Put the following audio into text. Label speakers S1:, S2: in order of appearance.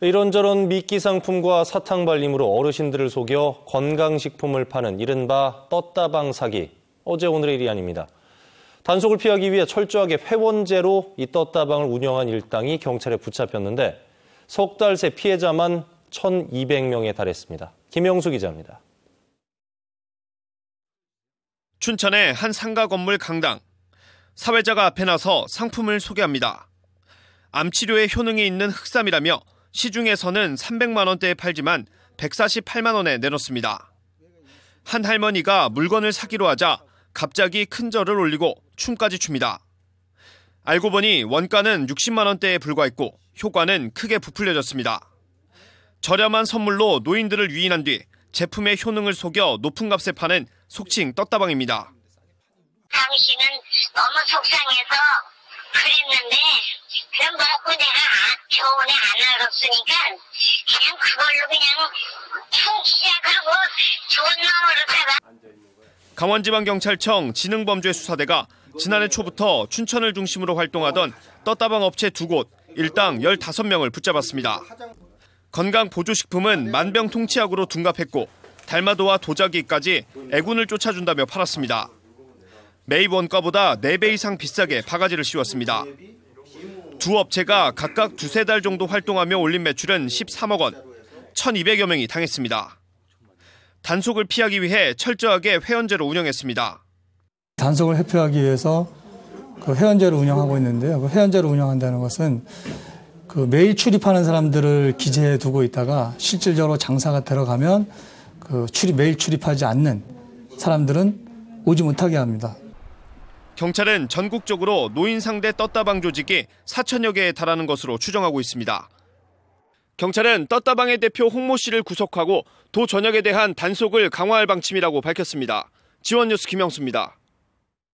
S1: 이런저런 미끼 상품과 사탕 발림으로 어르신들을 속여 건강식품을 파는 이른바 떴다방 사기. 어제 오늘의 일이 아닙니다. 단속을 피하기 위해 철저하게 회원제로 이 떴다방을 운영한 일당이 경찰에 붙잡혔는데 석 달 새 피해자만 1,200명에 달했습니다. 김영수 기자입니다.
S2: 춘천의 한 상가 건물 강당. 사회자가 앞에 나서 상품을 소개합니다. 암 치료에 효능이 있는 흑삼이라며 시중에서는 300만 원대에 팔지만 148만 원에 내놓습니다. 한 할머니가 물건을 사기로 하자 갑자기 큰 절을 올리고 춤까지 춥니다. 알고 보니 원가는 60만 원대에 불과했고 효과는 크게 부풀려졌습니다. 저렴한 선물로 노인들을 유인한 뒤 제품의 효능을 속여 높은 값에 파는 속칭 떴다방입니다.
S1: 당신은 너무 속상해서 그랬는데 그럼 뭐고 내가 교훈에 아, 안 알았으니까 그냥 그걸로 그냥 청취작하고 좋은 마음으로
S2: 살아. 강원지방경찰청 지능범죄수사대가 지난해 초부터 춘천을 중심으로 활동하던 떴다방 업체 두 곳, 일당 15명을 붙잡았습니다. 건강보조식품은 만병통치약으로 둔갑했고 달마도와 도자기까지 애군을 쫓아준다며 팔았습니다. 매입 원가보다 4배 이상 비싸게 바가지를 씌웠습니다. 두 업체가 각각 두세 달 정도 활동하며 올린 매출은 13억 원, 1,200여 명이 당했습니다. 단속을 피하기 위해 철저하게 회원제로 운영했습니다.
S3: 단속을 회피하기 위해서 그 회원제로 운영하고 있는데요. 그 회원제로 운영한다는 것은 그 매일 출입하는 사람들을 기재해 두고 있다가 실질적으로 장사가 들어가면 그 출입 매일 출입하지 않는 사람들은 오지 못하게 합니다.
S2: 경찰은 전국적으로 노인 상대 떴다방 조직이 4천여 개에 달하는 것으로 추정하고 있습니다. 경찰은 떴다방의 대표 홍모 씨를 구속하고 도 전역에 대한 단속을 강화할 방침이라고 밝혔습니다. 지원뉴스 김영수입니다.